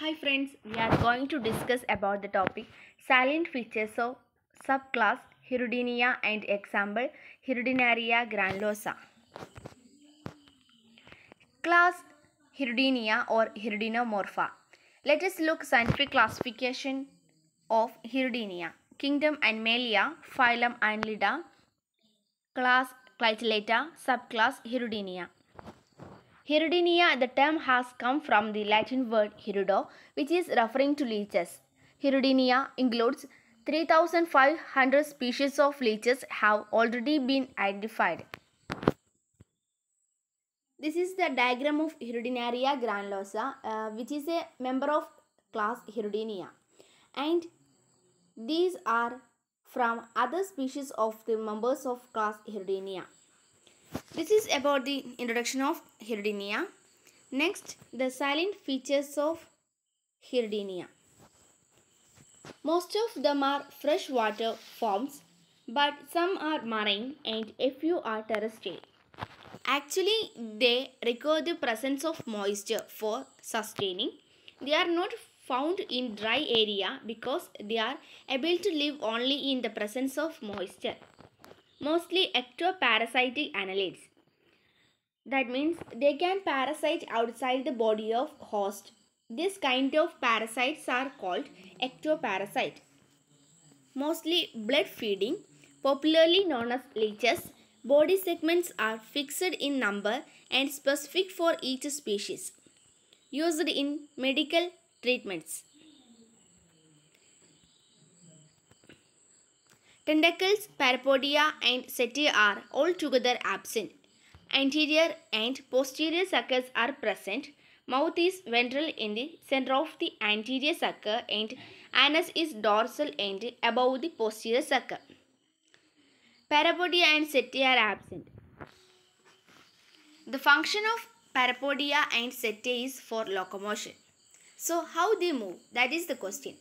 Hi friends, we are going to discuss about the topic salient features of subclass Hirudinia and example Hirudinaria granulosa. Class Hirudinia or Hirudinomorpha. Let us look scientific classification of Hirudinia. Kingdom Animalia, phylum Annelida, class Clitellata, subclass Hirudinia. Hirudinia, the term has come from the Latin word hirudo, which is referring to leeches. Hirudinia includes 3,500 species of leeches have already been identified. This is the diagram of Hirudinaria granulosa, uh, which is a member of class Hirudinia, And these are from other species of the members of class Hirudinia. This is about the introduction of Hirdinia. Next, the silent features of Hirdinia. Most of them are freshwater forms, but some are marine and a few are terrestrial. Actually, they require the presence of moisture for sustaining. They are not found in dry area because they are able to live only in the presence of moisture mostly ectoparasitic annelids. That means they can parasite outside the body of host. This kind of parasites are called ectoparasite. Mostly blood feeding, popularly known as leeches, body segments are fixed in number and specific for each species. Used in medical treatments. Tentacles, parapodia and setae are altogether absent. Anterior and posterior suckers are present. Mouth is ventral in the center of the anterior sucker and anus is dorsal and above the posterior sucker. Parapodia and setae are absent. The function of parapodia and setae is for locomotion. So how they move? That is the question.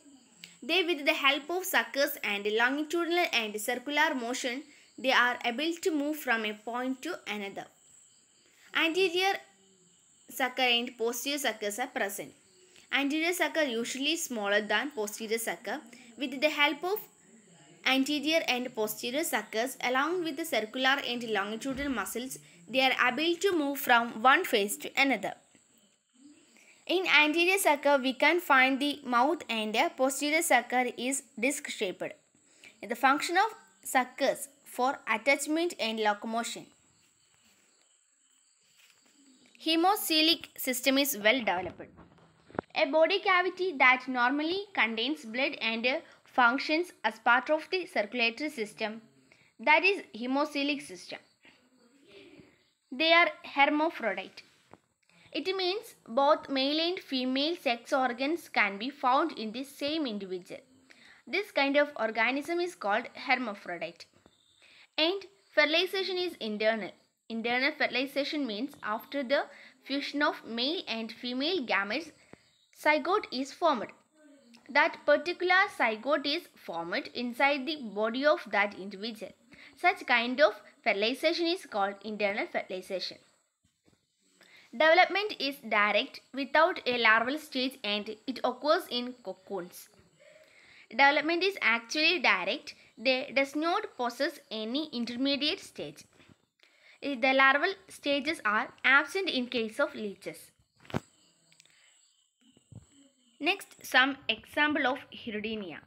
They with the help of suckers and longitudinal and circular motion, they are able to move from a point to another. Anterior sucker and posterior suckers are present. Anterior sucker usually smaller than posterior sucker. With the help of anterior and posterior suckers along with the circular and longitudinal muscles, they are able to move from one face to another. In anterior sucker, we can find the mouth and posterior sucker is disc-shaped. The function of suckers for attachment and locomotion. Hemocoelic system is well developed. A body cavity that normally contains blood and functions as part of the circulatory system. That is hemocoelic system. They are hermaphrodite. It means both male and female sex organs can be found in the same individual. This kind of organism is called hermaphrodite. And fertilization is internal. Internal fertilization means after the fusion of male and female gametes, zygote is formed. That particular zygote is formed inside the body of that individual. Such kind of fertilization is called internal fertilization. Development is direct without a larval stage and it occurs in cocoons. Development is actually direct. They does not possess any intermediate stage. The larval stages are absent in case of leeches. Next, some example of Hirudinea.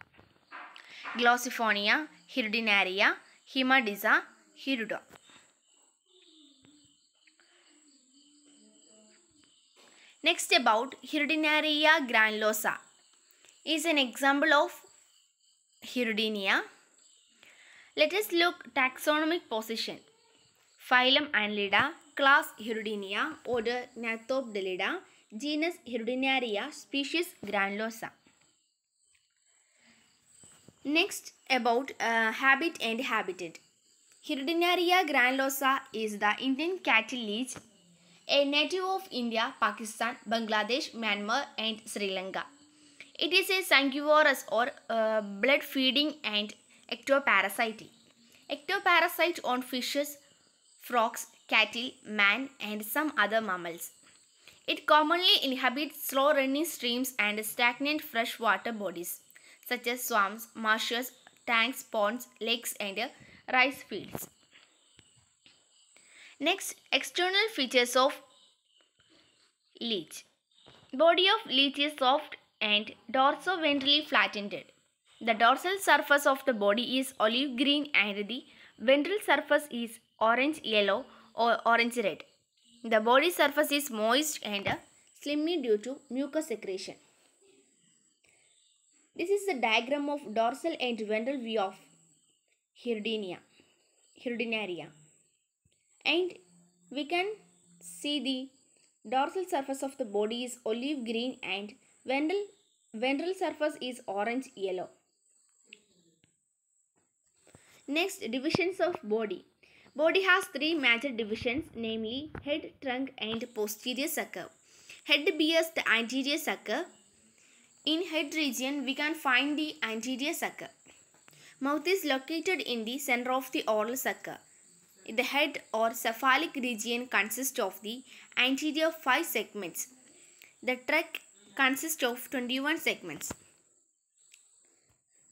Glossophonia, Hirudinaria, Hemadiza, Hirudo. Next about Hirudinaria granulosa is an example of Hirudinia. Let us look taxonomic position. Phylum Annelida, class Hirudinia, order Nathopdelida, genus Hirudinaria, species granulosa. Next about uh, habit and habitat. Hirudinaria granulosa is the Indian cattle leech a native of India, Pakistan, Bangladesh, Myanmar and Sri Lanka. It is a sanguivorous or uh, blood-feeding and ectoparasite. Ectoparasite on fishes, frogs, cattle, man and some other mammals. It commonly inhabits slow-running streams and stagnant freshwater bodies such as swamps, marshes, tanks, ponds, lakes and rice fields. Next, external features of leech. Body of leech is soft and dorsoventrally flattened. The dorsal surface of the body is olive green and the ventral surface is orange yellow or orange red. The body surface is moist and slimy due to mucus secretion. This is the diagram of dorsal and ventral view of Hirdinia, Hirudinaria and we can see the dorsal surface of the body is olive green and ventral, ventral surface is orange yellow. Next, divisions of body. Body has three major divisions namely head, trunk and posterior sucker. Head bears the anterior sucker. In head region, we can find the anterior sucker. Mouth is located in the center of the oral sucker the head or cephalic region consists of the anterior 5 segments. The trunk consists of 21 segments.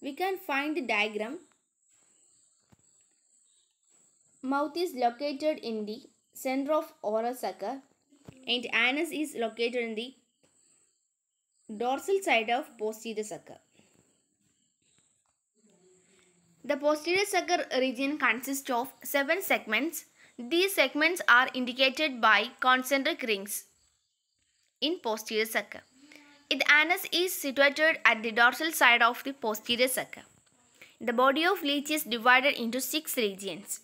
We can find the diagram. Mouth is located in the center of oral sucker and anus is located in the dorsal side of posterior sucker. The posterior sucker region consists of seven segments. These segments are indicated by concentric rings in posterior sucker. The anus is situated at the dorsal side of the posterior sucker. The body of leech is divided into six regions.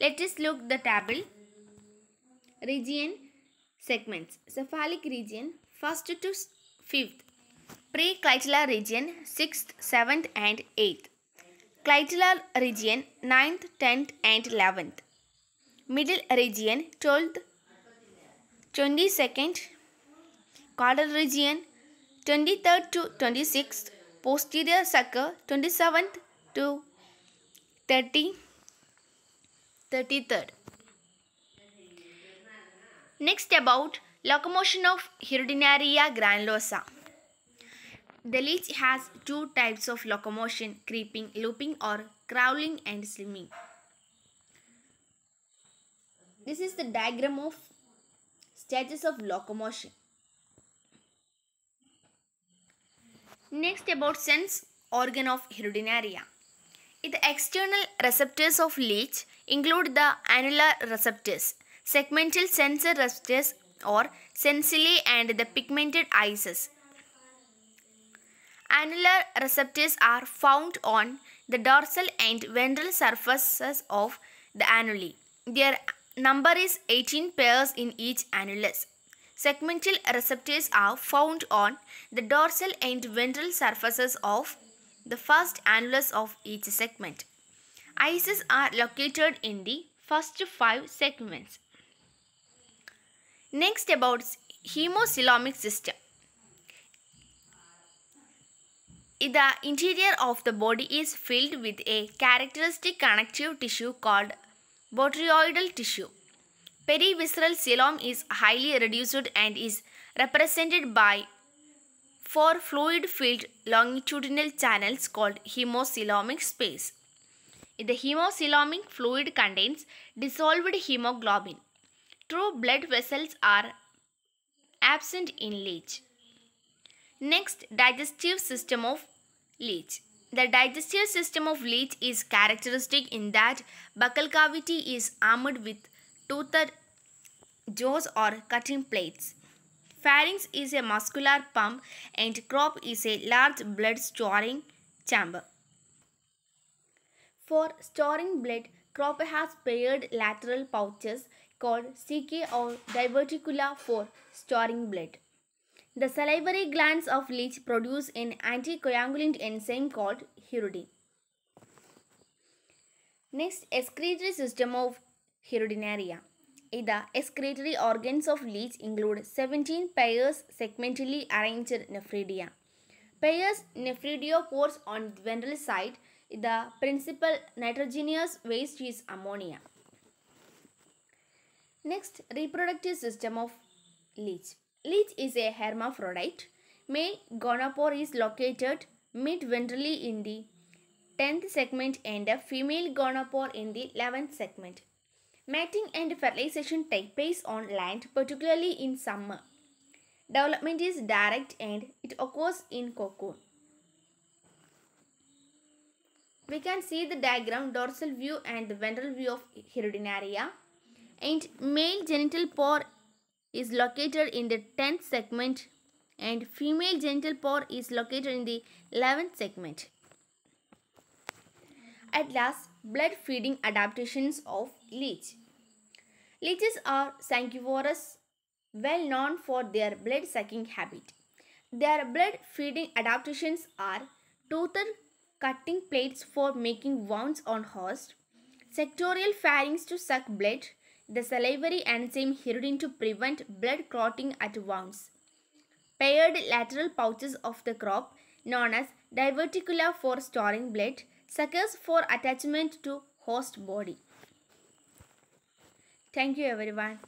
Let us look the table. Region segments. Cephalic region, first to fifth. Pre-clitellar region 6th, 7th and 8th. Clitellar region 9th, 10th and 11th. Middle region 12th, 22nd. Caudal region 23rd to 26th. Posterior sucker 27th to 30th, 33rd. Next about locomotion of Hirudinaria granulosa. The leech has two types of locomotion, creeping, looping or crawling and swimming. This is the diagram of stages of locomotion. Next about sense organ of hirudinaria. The external receptors of leech include the annular receptors, segmental sensor receptors or sensile and the pigmented ices. Annular receptors are found on the dorsal and ventral surfaces of the annuli. Their number is 18 pairs in each annulus. Segmental receptors are found on the dorsal and ventral surfaces of the first annulus of each segment. Isis are located in the first five segments. Next about hemosilomic system. The interior of the body is filled with a characteristic connective tissue called botryoidal tissue. Perivisceral coelom is highly reduced and is represented by four fluid-filled longitudinal channels called hemocoelomic space. The hemocoelomic fluid contains dissolved hemoglobin. True blood vessels are absent in leech. Next, digestive system of leech. The digestive system of leech is characteristic in that buccal cavity is armed with toothed jaws or cutting plates. Pharynx is a muscular pump and crop is a large blood storing chamber. For storing blood, crop has paired lateral pouches called CK or diverticula for storing blood. The salivary glands of leech produce an anticoagulant enzyme called hirudin. Next, excretory system of hirudinaria. Eh, the excretory organs of leech include 17 pairs segmentally arranged nephridia. Pairs nephridia pores on the ventral side. Eh, the principal nitrogenous waste is ammonia. Next, reproductive system of leech. Leech is a hermaphrodite. May gonopore is located mid-ventrally in the 10th segment and a female gonopore in the 11th segment. Mating and fertilization take place on land, particularly in summer. Development is direct and it occurs in cocoon. We can see the diagram dorsal view and the ventral view of Hirudinaria. And male genital pore is located in the 10th segment and female genital pore is located in the 11th segment. At last, blood feeding adaptations of leech. Leeches are sanguivorous, well known for their blood sucking habit. Their blood feeding adaptations are toothed cutting plates for making wounds on host, sectorial pharynx to suck blood, the salivary enzyme hirudin to prevent blood clotting at wounds. Paired lateral pouches of the crop, known as diverticula for storing blood, suckers for attachment to host body. Thank you everyone.